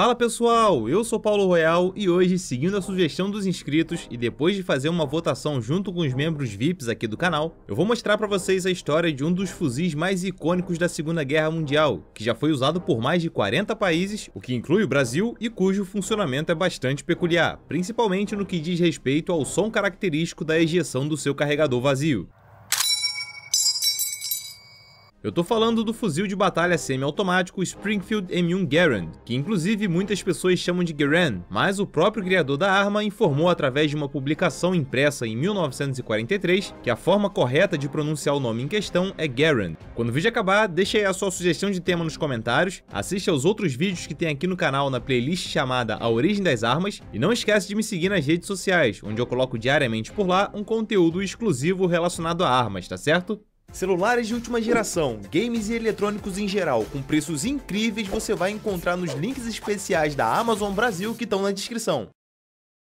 Fala pessoal, eu sou Paulo Royal e hoje, seguindo a sugestão dos inscritos e depois de fazer uma votação junto com os membros VIPs aqui do canal, eu vou mostrar para vocês a história de um dos fuzis mais icônicos da Segunda Guerra Mundial, que já foi usado por mais de 40 países, o que inclui o Brasil e cujo funcionamento é bastante peculiar, principalmente no que diz respeito ao som característico da ejeção do seu carregador vazio. Eu tô falando do fuzil de batalha semiautomático Springfield M1 Garand, que inclusive muitas pessoas chamam de Garand, mas o próprio criador da arma informou através de uma publicação impressa em 1943 que a forma correta de pronunciar o nome em questão é Garand. Quando o vídeo acabar, deixe aí a sua sugestão de tema nos comentários, assista aos outros vídeos que tem aqui no canal na playlist chamada A Origem das Armas e não esquece de me seguir nas redes sociais, onde eu coloco diariamente por lá um conteúdo exclusivo relacionado a armas, tá certo? Celulares de última geração, games e eletrônicos em geral, com preços incríveis você vai encontrar nos links especiais da Amazon Brasil que estão na descrição.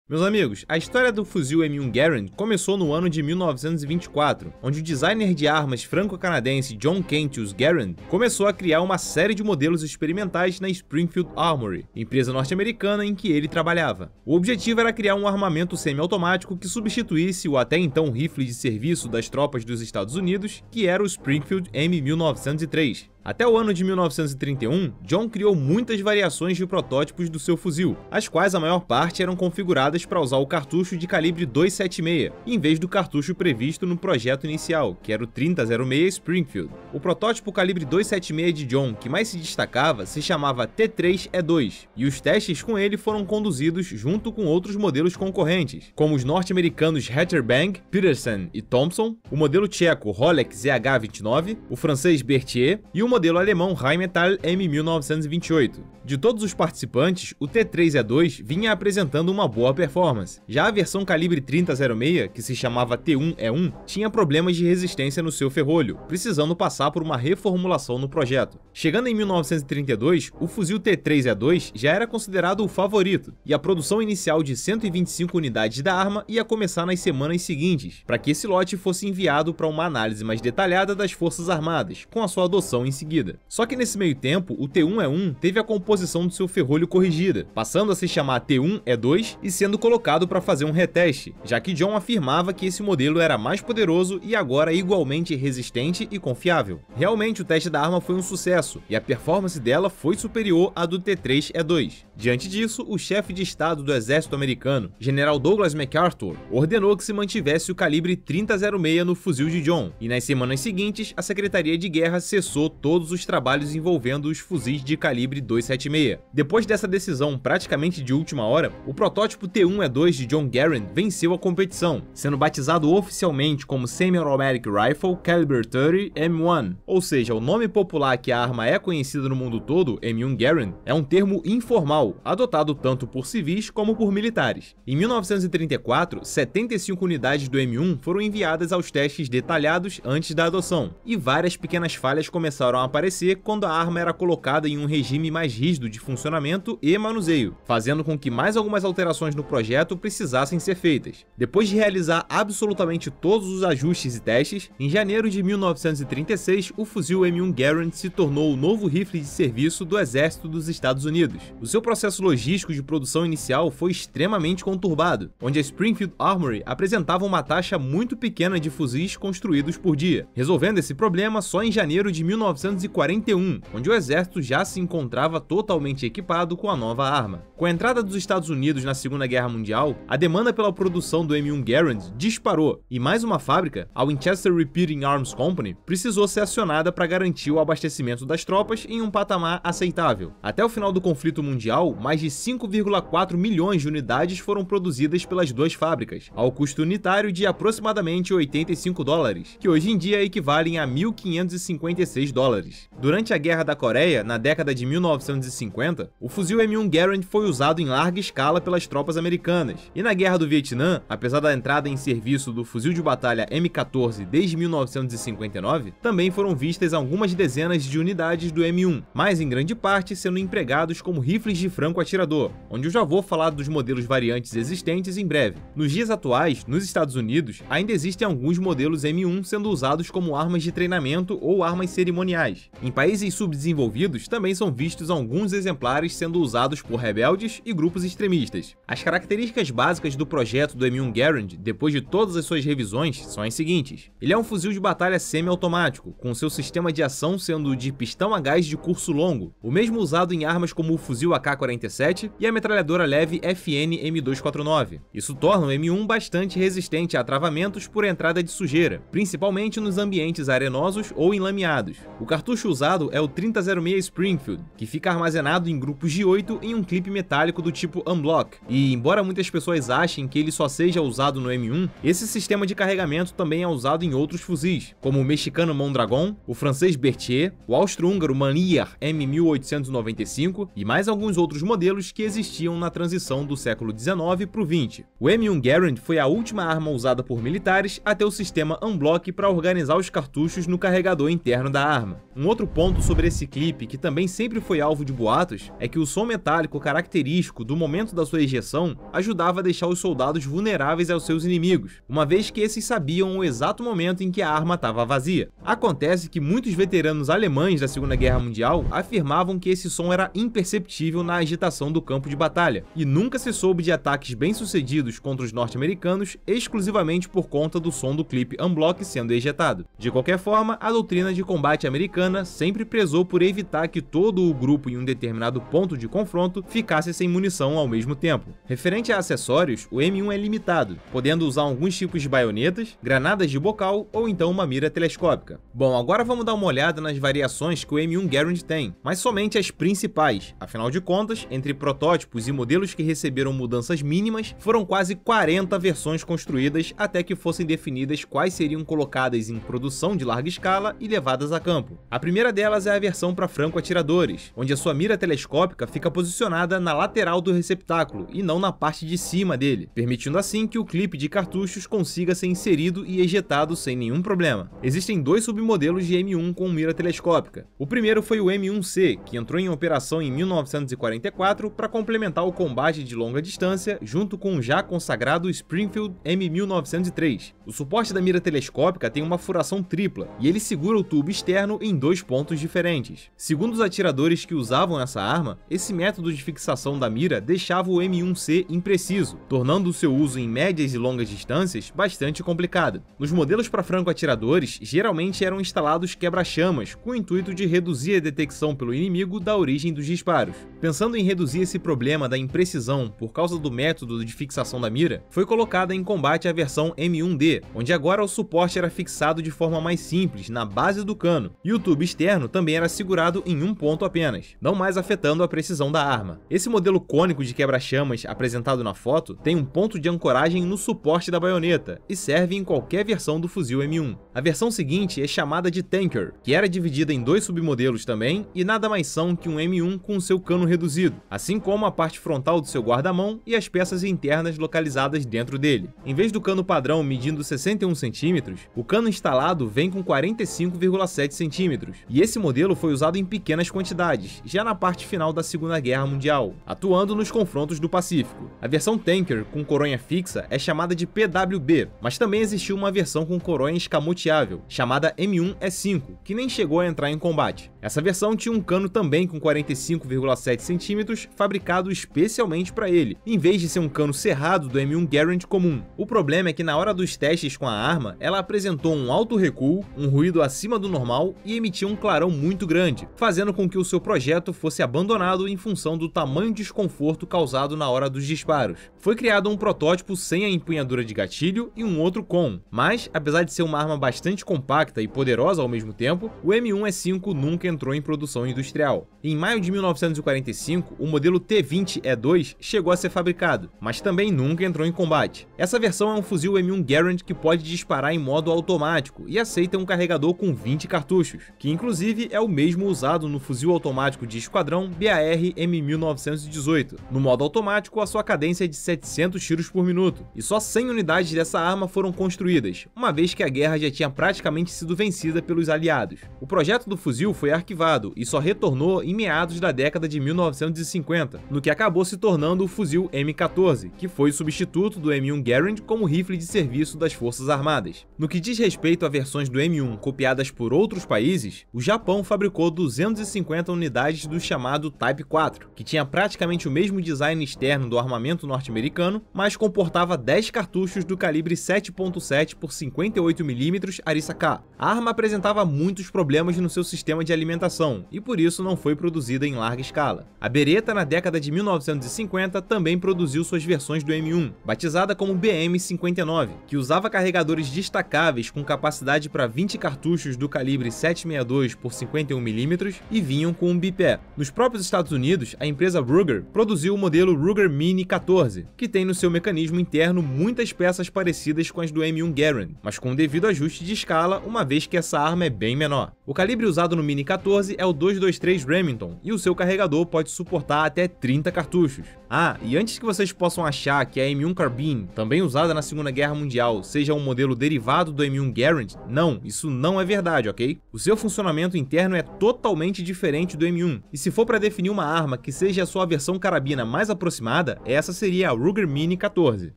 Meus amigos, a história do fuzil M1 Garand começou no ano de 1924, onde o designer de armas franco-canadense John Kentius Garand começou a criar uma série de modelos experimentais na Springfield Armory, empresa norte-americana em que ele trabalhava. O objetivo era criar um armamento semiautomático que substituísse o até então rifle de serviço das tropas dos Estados Unidos, que era o Springfield M1903, até o ano de 1931, John criou muitas variações de protótipos do seu fuzil, as quais a maior parte eram configuradas para usar o cartucho de calibre 276, em vez do cartucho previsto no projeto inicial, que era o 3006 Springfield. O protótipo calibre 276 de John que mais se destacava se chamava T3E2, e os testes com ele foram conduzidos junto com outros modelos concorrentes, como os norte-americanos Hatterbank, Peterson e Thompson, o modelo tcheco Rolex ZH29, o francês Berthier e o modelo alemão Rheinmetall M1928. De todos os participantes, o T3E2 vinha apresentando uma boa performance. Já a versão calibre 3006, que se chamava T1E1, tinha problemas de resistência no seu ferrolho, precisando passar por uma reformulação no projeto. Chegando em 1932, o fuzil T3E2 já era considerado o favorito, e a produção inicial de 125 unidades da arma ia começar nas semanas seguintes, para que esse lote fosse enviado para uma análise mais detalhada das Forças Armadas, com a sua adoção em seguida seguida. Só que nesse meio tempo, o T1E1 teve a composição do seu ferrolho corrigida, passando a se chamar T1E2 e sendo colocado para fazer um reteste, já que John afirmava que esse modelo era mais poderoso e agora igualmente resistente e confiável. Realmente o teste da arma foi um sucesso, e a performance dela foi superior à do T3E2. Diante disso, o chefe de estado do exército americano, General Douglas MacArthur, ordenou que se mantivesse o calibre 3006 no fuzil de John, e nas semanas seguintes, a Secretaria de Guerra cessou todos os trabalhos envolvendo os fuzis de calibre 276. Depois dessa decisão praticamente de última hora, o protótipo T1E2 de John Garand venceu a competição, sendo batizado oficialmente como Semi-Automatic Rifle Caliber 30 M1, ou seja, o nome popular que a arma é conhecida no mundo todo, M1 Garand, é um termo informal, adotado tanto por civis como por militares. Em 1934, 75 unidades do M1 foram enviadas aos testes detalhados antes da adoção, e várias pequenas falhas começaram passaram a aparecer quando a arma era colocada em um regime mais rígido de funcionamento e manuseio, fazendo com que mais algumas alterações no projeto precisassem ser feitas. Depois de realizar absolutamente todos os ajustes e testes, em janeiro de 1936, o fuzil M1 Garand se tornou o novo rifle de serviço do Exército dos Estados Unidos. O seu processo logístico de produção inicial foi extremamente conturbado, onde a Springfield Armory apresentava uma taxa muito pequena de fuzis construídos por dia, resolvendo esse problema só em janeiro de 1936. 1941, onde o exército já se encontrava totalmente equipado com a nova arma. Com a entrada dos Estados Unidos na Segunda Guerra Mundial, a demanda pela produção do M1 Garand disparou, e mais uma fábrica, a Winchester Repeating Arms Company, precisou ser acionada para garantir o abastecimento das tropas em um patamar aceitável. Até o final do conflito mundial, mais de 5,4 milhões de unidades foram produzidas pelas duas fábricas, ao custo unitário de aproximadamente 85 dólares, que hoje em dia equivalem a 1.556 dólares dólares. Durante a Guerra da Coreia, na década de 1950, o fuzil M1 Garand foi usado em larga escala pelas tropas americanas. E na Guerra do Vietnã, apesar da entrada em serviço do fuzil de batalha M14 desde 1959, também foram vistas algumas dezenas de unidades do M1, mas em grande parte sendo empregados como rifles de franco atirador, onde eu já vou falar dos modelos variantes existentes em breve. Nos dias atuais, nos Estados Unidos, ainda existem alguns modelos M1 sendo usados como armas de treinamento ou armas cerimoniais em países subdesenvolvidos, também são vistos alguns exemplares sendo usados por rebeldes e grupos extremistas. As características básicas do projeto do M1 Garand, depois de todas as suas revisões, são as seguintes. Ele é um fuzil de batalha semi-automático, com seu sistema de ação sendo de pistão a gás de curso longo, o mesmo usado em armas como o fuzil AK-47 e a metralhadora leve FN M249. Isso torna o M1 bastante resistente a travamentos por entrada de sujeira, principalmente nos ambientes arenosos ou enlameados. O cartucho usado é o 3006 Springfield, que fica armazenado em grupos de 8 em um clipe metálico do tipo Unblock, e embora muitas pessoas achem que ele só seja usado no M1, esse sistema de carregamento também é usado em outros fuzis, como o mexicano Mondragon, o francês Berthier, o austro-húngaro Manier M1895 e mais alguns outros modelos que existiam na transição do século XIX para o XX. O M1 Garand foi a última arma usada por militares até o sistema Unblock para organizar os cartuchos no carregador interno da arma. Um outro ponto sobre esse clipe, que também sempre foi alvo de boatos, é que o som metálico característico do momento da sua ejeção ajudava a deixar os soldados vulneráveis aos seus inimigos, uma vez que esses sabiam o exato momento em que a arma estava vazia. Acontece que muitos veteranos alemães da Segunda Guerra Mundial afirmavam que esse som era imperceptível na agitação do campo de batalha, e nunca se soube de ataques bem-sucedidos contra os norte-americanos exclusivamente por conta do som do clipe Unblock sendo ejetado. De qualquer forma, a doutrina de combate americana americana sempre prezou por evitar que todo o grupo em um determinado ponto de confronto ficasse sem munição ao mesmo tempo. Referente a acessórios, o M1 é limitado, podendo usar alguns tipos de baionetas, granadas de bocal ou então uma mira telescópica. Bom, agora vamos dar uma olhada nas variações que o M1 Garand tem, mas somente as principais, afinal de contas, entre protótipos e modelos que receberam mudanças mínimas, foram quase 40 versões construídas até que fossem definidas quais seriam colocadas em produção de larga escala e levadas a campo. A primeira delas é a versão para franco-atiradores, onde a sua mira telescópica fica posicionada na lateral do receptáculo e não na parte de cima dele, permitindo assim que o clipe de cartuchos consiga ser inserido e ejetado sem nenhum problema. Existem dois submodelos de M1 com mira telescópica. O primeiro foi o M1C, que entrou em operação em 1944 para complementar o combate de longa distância junto com o já consagrado Springfield M1903. O suporte da mira telescópica tem uma furação tripla e ele segura o tubo externo em dois pontos diferentes. Segundo os atiradores que usavam essa arma, esse método de fixação da mira deixava o M1C impreciso, tornando o seu uso em médias e longas distâncias bastante complicado. Nos modelos para franco-atiradores, geralmente eram instalados quebra-chamas, com o intuito de reduzir a detecção pelo inimigo da origem dos disparos. Pensando em reduzir esse problema da imprecisão por causa do método de fixação da mira, foi colocada em combate a versão M1D, onde agora o suporte era fixado de forma mais simples, na base do cano, e o tubo externo também era segurado em um ponto apenas, não mais afetando a precisão da arma. Esse modelo cônico de quebra-chamas apresentado na foto tem um ponto de ancoragem no suporte da baioneta e serve em qualquer versão do fuzil M1. A versão seguinte é chamada de Tanker, que era dividida em dois submodelos também e nada mais são que um M1 com seu cano reduzido, assim como a parte frontal do seu guarda-mão e as peças internas localizadas dentro dele. Em vez do cano padrão medindo 61 cm, o cano instalado vem com 45,7 cm e esse modelo foi usado em pequenas quantidades, já na parte final da Segunda Guerra Mundial, atuando nos confrontos do Pacífico. A versão tanker com coronha fixa é chamada de PWB, mas também existiu uma versão com coronha escamoteável, chamada M1E5, que nem chegou a entrar em combate. Essa versão tinha um cano também com 45,7 centímetros, fabricado especialmente para ele, em vez de ser um cano cerrado do M1 Garand comum. O problema é que na hora dos testes com a arma, ela apresentou um alto recuo, um ruído acima do normal e emitia um clarão muito grande, fazendo com que o seu projeto fosse abandonado em função do tamanho desconforto causado na hora dos disparos. Foi criado um protótipo sem a empunhadura de gatilho e um outro com, mas apesar de ser uma arma bastante compacta e poderosa ao mesmo tempo, o M1S5 nunca entrou em produção industrial. Em maio de 1945, o modelo T-20E2 chegou a ser fabricado, mas também nunca entrou em combate. Essa versão é um fuzil M1 Garand que pode disparar em modo automático e aceita um carregador com 20 cartuchos, que inclusive é o mesmo usado no fuzil automático de esquadrão BAR M1918. No modo automático, a sua cadência é de 700 tiros por minuto, e só 100 unidades dessa arma foram construídas, uma vez que a guerra já tinha praticamente sido vencida pelos aliados. O projeto do fuzil foi arquitetado arquivado e só retornou em meados da década de 1950, no que acabou se tornando o fuzil M14, que foi substituto do M1 Garand como rifle de serviço das Forças Armadas. No que diz respeito a versões do M1 copiadas por outros países, o Japão fabricou 250 unidades do chamado Type 4, que tinha praticamente o mesmo design externo do armamento norte-americano, mas comportava 10 cartuchos do calibre 7.7 por 58mm Arisaka. A arma apresentava muitos problemas no seu sistema de alimentação alimentação e por isso não foi produzida em larga escala. A Beretta, na década de 1950, também produziu suas versões do M1, batizada como BM-59, que usava carregadores destacáveis com capacidade para 20 cartuchos do calibre 762 x 51mm e vinham com um bipé. Nos próprios Estados Unidos, a empresa Ruger produziu o modelo Ruger Mini 14, que tem no seu mecanismo interno muitas peças parecidas com as do M1 Garand, mas com o devido ajuste de escala, uma vez que essa arma é bem menor. O calibre usado no Mini 14 14 é o 223 Remington e o seu carregador pode suportar até 30 cartuchos. Ah, e antes que vocês possam achar que a M1 Carbine, também usada na Segunda Guerra Mundial, seja um modelo derivado do M1 Garand, não, isso não é verdade, ok? O seu funcionamento interno é totalmente diferente do M1, e se for para definir uma arma que seja a sua versão carabina mais aproximada, essa seria a Ruger Mini 14.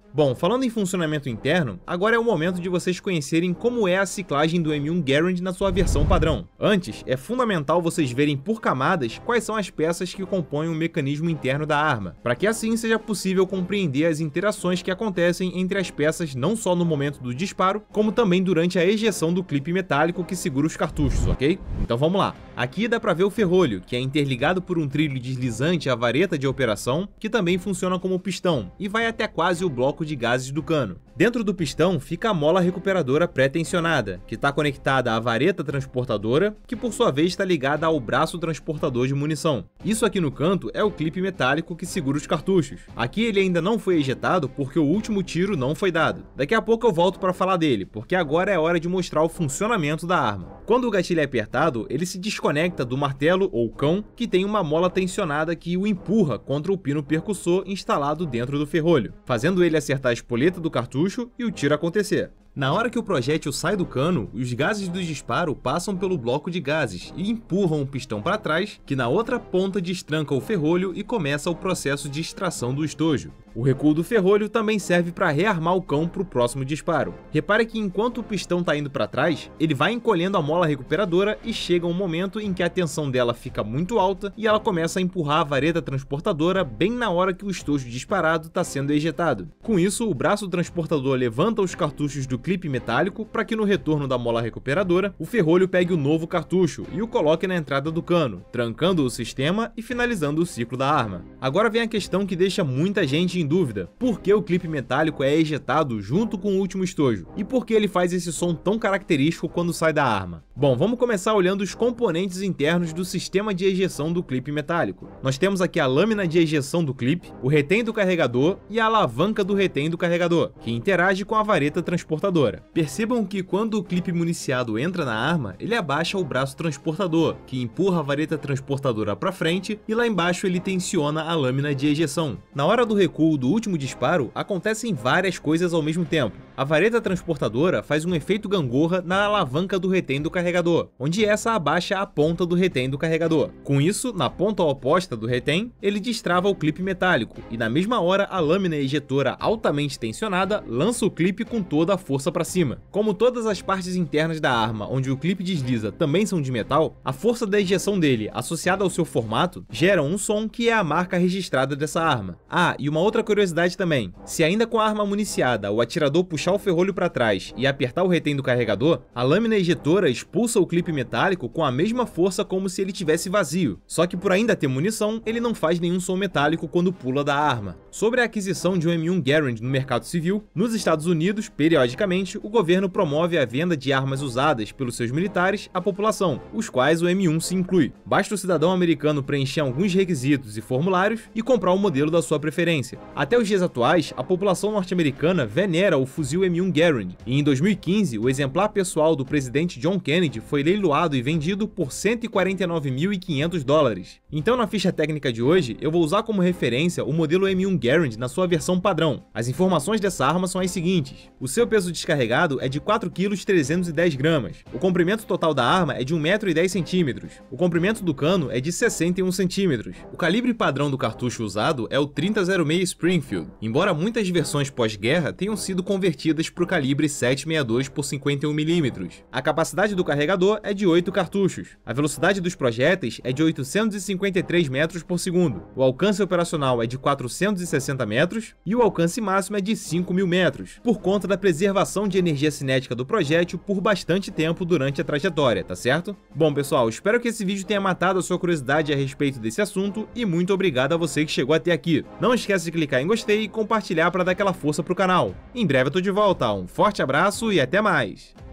Bom, falando em funcionamento interno, agora é o momento de vocês conhecerem como é a ciclagem do M1 Garand na sua versão padrão. Antes, é fundamental fundamental vocês verem por camadas quais são as peças que compõem o mecanismo interno da arma, para que assim seja possível compreender as interações que acontecem entre as peças não só no momento do disparo, como também durante a ejeção do clipe metálico que segura os cartuchos, ok? Então vamos lá. Aqui dá para ver o ferrolho, que é interligado por um trilho deslizante à vareta de operação, que também funciona como pistão, e vai até quase o bloco de gases do cano. Dentro do pistão fica a mola recuperadora pré-tensionada, que está conectada à vareta transportadora, que por sua vez está ligada ao braço transportador de munição. Isso aqui no canto é o clipe metálico que segura os cartuchos. Aqui ele ainda não foi ejetado porque o último tiro não foi dado. Daqui a pouco eu volto para falar dele, porque agora é hora de mostrar o funcionamento da arma. Quando o gatilho é apertado, ele se desconecta do martelo ou cão, que tem uma mola tensionada que o empurra contra o pino percussor instalado dentro do ferrolho, fazendo ele acertar a espoleta do cartucho e o tiro acontecer. Na hora que o projétil sai do cano, os gases do disparo passam pelo bloco de gases e empurram o pistão para trás, que na outra ponta destranca o ferrolho e começa o processo de extração do estojo. O recuo do ferrolho também serve para rearmar o cão para o próximo disparo. Repare que enquanto o pistão está indo para trás, ele vai encolhendo a mola recuperadora e chega um momento em que a tensão dela fica muito alta e ela começa a empurrar a vareta transportadora bem na hora que o estojo disparado está sendo ejetado. Com isso, o braço transportador levanta os cartuchos do clipe metálico para que no retorno da mola recuperadora, o ferrolho pegue o novo cartucho e o coloque na entrada do cano, trancando o sistema e finalizando o ciclo da arma. Agora vem a questão que deixa muita gente em dúvida por que o clipe metálico é ejetado junto com o último estojo e por que ele faz esse som tão característico quando sai da arma. Bom, vamos começar olhando os componentes internos do sistema de ejeção do clipe metálico. Nós temos aqui a lâmina de ejeção do clipe, o retém do carregador e a alavanca do retém do carregador, que interage com a vareta transportadora. Percebam que quando o clipe municiado entra na arma, ele abaixa o braço transportador, que empurra a vareta transportadora para frente e lá embaixo ele tensiona a lâmina de ejeção. Na hora do recuo do último disparo, acontecem várias coisas ao mesmo tempo. A vareta transportadora faz um efeito gangorra na alavanca do retém do carregador, onde essa abaixa a ponta do retém do carregador. Com isso, na ponta oposta do retém, ele destrava o clipe metálico, e na mesma hora a lâmina ejetora altamente tensionada lança o clipe com toda a força para cima. Como todas as partes internas da arma onde o clipe desliza também são de metal, a força da ejeção dele, associada ao seu formato, gera um som que é a marca registrada dessa arma. Ah, e uma outra outra curiosidade também. Se ainda com a arma municiada o atirador puxar o ferrolho para trás e apertar o retém do carregador, a lâmina ejetora expulsa o clipe metálico com a mesma força como se ele tivesse vazio. Só que por ainda ter munição, ele não faz nenhum som metálico quando pula da arma. Sobre a aquisição de um M1 Garand no mercado civil, nos Estados Unidos, periodicamente, o governo promove a venda de armas usadas pelos seus militares à população, os quais o M1 se inclui. Basta o cidadão americano preencher alguns requisitos e formulários e comprar o modelo da sua preferência. Até os dias atuais, a população norte-americana venera o fuzil M1 Garand, e em 2015, o exemplar pessoal do presidente John Kennedy foi leiloado e vendido por 149.500 dólares. Então, na ficha técnica de hoje, eu vou usar como referência o modelo M1 Garand na sua versão padrão. As informações dessa arma são as seguintes. O seu peso descarregado é de 4 kg 310 gramas. O comprimento total da arma é de 1,10 m. O comprimento do cano é de 61 cm. O calibre padrão do cartucho usado é o 3006 Springfield, embora muitas versões pós-guerra tenham sido convertidas para o calibre 7.62 por 51mm. A capacidade do carregador é de 8 cartuchos. A velocidade dos projéteis é de 853 metros por segundo. O alcance operacional é de 460 metros e o alcance máximo é de 5.000 metros, por conta da preservação de energia cinética do projétil por bastante tempo durante a trajetória, tá certo? Bom pessoal, espero que esse vídeo tenha matado a sua curiosidade a respeito desse assunto e muito obrigado a você que chegou até aqui. Não esquece de clicar clicar em gostei e compartilhar para dar aquela força pro canal. Em breve eu tô de volta, um forte abraço e até mais!